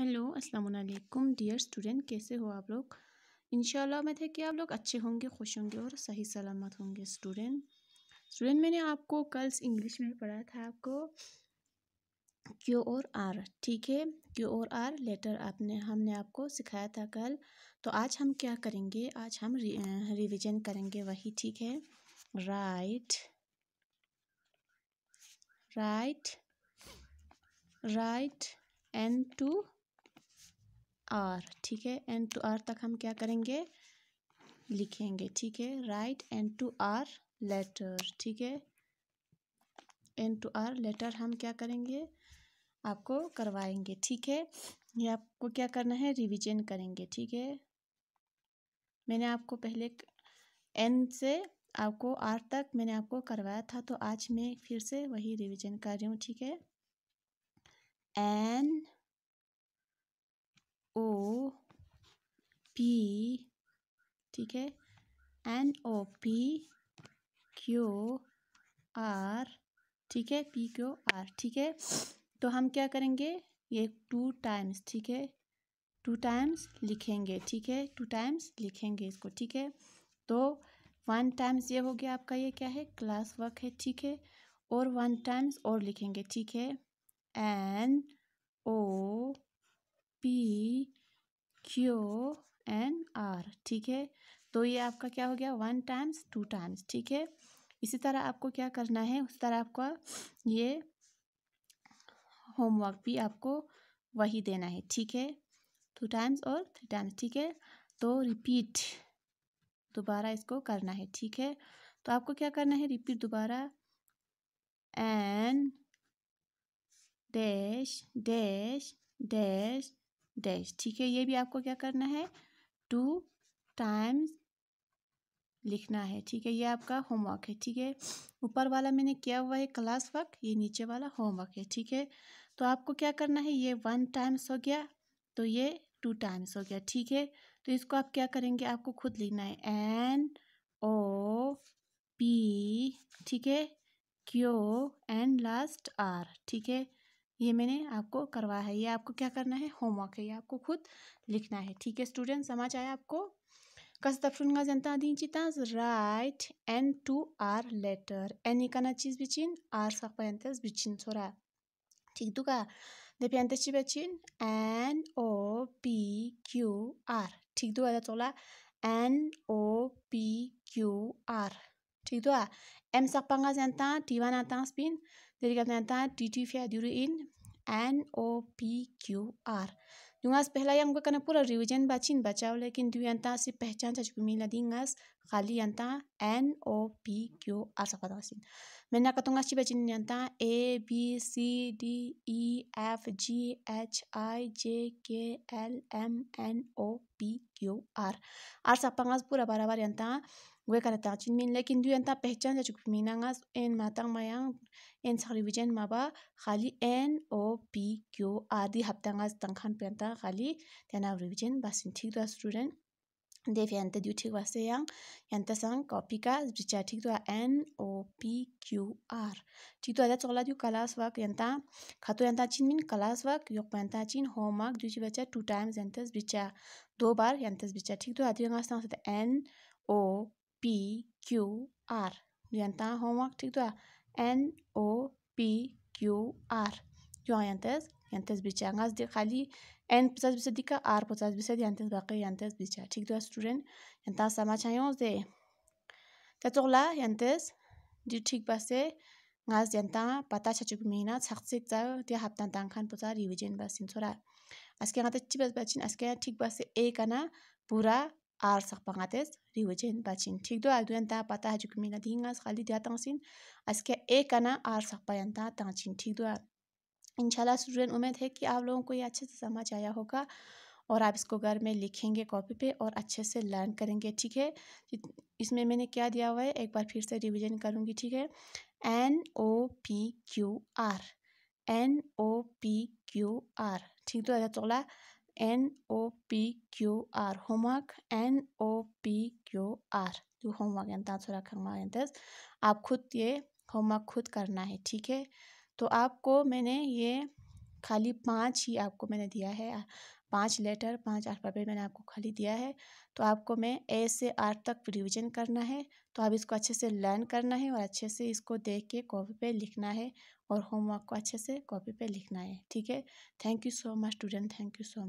Hello अस्सलाम वालेकुम dear student कैसे हो आप लोग इन मैं थे कि आप लोग अच्छे होंगे खुश होंगे और सही सलामत होंगे स्टूडेंट स्टूडेंट मैंने आपको कल इंग्लिश में पढ़ा था आपको क्यू और आर ठीक है क्यू और आर लेटर आपने हमने आपको सिखाया था कल तो आज हम क्या करेंगे आज हम रिविज़न करेंगे वही ठीक है write write write N to R ठीक है एन टू आर तक हम क्या करेंगे लिखेंगे ठीक है write N to R letter ठीक है एन टू आर लेटर हम क्या करेंगे आपको करवाएंगे ठीक है ये आपको क्या करना है रिविजन करेंगे ठीक है मैंने आपको पहले एन से आपको आर तक मैंने आपको करवाया था तो आज मैं फिर से वही रिविज़न कर रही हूँ ठीक है एन ठीक है N O P Q R ठीक है पी क्यू आर ठीक है तो हम क्या करेंगे ये टू टाइम्स ठीक है टू टाइम्स लिखेंगे ठीक है टू टाइम्स लिखेंगे इसको ठीक है तो वन टाइम्स ये हो गया आपका ये क्या है क्लास वर्क है ठीक है और वन टाइम्स और लिखेंगे ठीक है N O P Q N R ठीक है तो ये आपका क्या हो गया वन टाइम्स टू टाइम्स ठीक है इसी तरह आपको क्या करना है उस तरह आपका ये होमवर्क भी आपको वही देना है ठीक है टू टाइम्स और थ्री टाइम्स ठीक है तो रिपीट दोबारा इसको करना है ठीक है तो आपको क्या करना है रिपीट दोबारा N dash dash dash dash ठीक है ये भी आपको क्या करना है टू टाइम्स लिखना है ठीक है ये आपका होमवर्क है ठीक है ऊपर वाला मैंने किया हुआ है क्लास वर्क ये नीचे वाला होमवर्क है ठीक है तो आपको क्या करना है ये वन टाइम्स हो गया तो ये टू टाइम्स हो गया ठीक है तो इसको आप क्या करेंगे आपको खुद लिखना है एन ओ पी ठीक है क्यू एंड लास्ट आर ठीक है ये मैंने आपको करवाया है ये आपको क्या करना है होमवर्क है ये आपको खुद लिखना है ठीक है स्टूडेंट समझ आया आपको कस का जनता दी चिताज write N to R letter N इकाना चीज बिचिन आर सकपयंतस बिचिन सोरा ठीक दुका देपियंतसची बिचिन N O P Q R ठीक दुआ दा चोला N O P Q R ठीक दुआ एम सकपंगा जनता टीवा नाता स्पिन Jadi ternyata DG in N O P Q R. Dungas pehla yang gue kena pura revision bacin bacao lekin yang yanta si pehchan chach mila dingas yang yanta N O P Q R sapa dasin. Mena katungas chi bacin yanta A B C D E F G H I J K L M N O P Q R. Ar sapa ngas pura barabar yanta ngwe kala ta chin min lekin du yanta pehchan ja chukmi na nga en matang mayang en sari vijen ma ba khali n o p q adi hapta nga tang khan pen ta khali tena vijen basin thik da student de fi yanta du thik wase yang yanta sang copy ka bicha thik da n o p q r thik da chok la du class wa yanta khatu yanta chin min class wa yok pen ta chin homework du ji bacha two times yanta bicha P Q R yan homework tik da N O P Q R yo yantes yantes bicha ngas de khali N pusas bisa dika R pusas bisa yantes baqi yantes bicha tik da student yan ta samacha ta tola yantes di tik base ngas yan ta cha chuk mina chakse ta de haptan tan khan pusa revision basin chora aske ngata chibas bachin aske tik base e kana pura है जो riwachen bachin thigdo alduan खाली दिया hajukumina dingas एक अना sin aske ekana arsak ठीक दो thigdo इंशाल्लाह student उम्मीद है कि आप लोगों को ये अच्छे से समझ आया होगा और आप इसको घर में लिखेंगे कॉपी पे और अच्छे से लर्न करेंगे ठीक है इसमें मैंने क्या दिया हुआ है एक बार फिर से रिविजन करूँगी ठीक है N O P Q R N O P Q R ठीक दो हज़ार सोलह N O P Q R homework N O P Q R जो होमवर्क यांत आन्सर आप खुद ये होमवर्क खुद करना है ठीक है तो आपको मैंने ये खाली पाँच ही आपको मैंने दिया है पाँच लेटर पाँच अल्फ़ाबेट मैंने आपको खाली दिया है तो आपको मैं ए से आर तक रिवीजन करना है तो आप इसको अच्छे से लर्न करना है और अच्छे से इसको देख के कॉपी पे लिखना है और होमवर्क को अच्छे से कॉपी पे लिखना है ठीक है thank you so much student thank you so much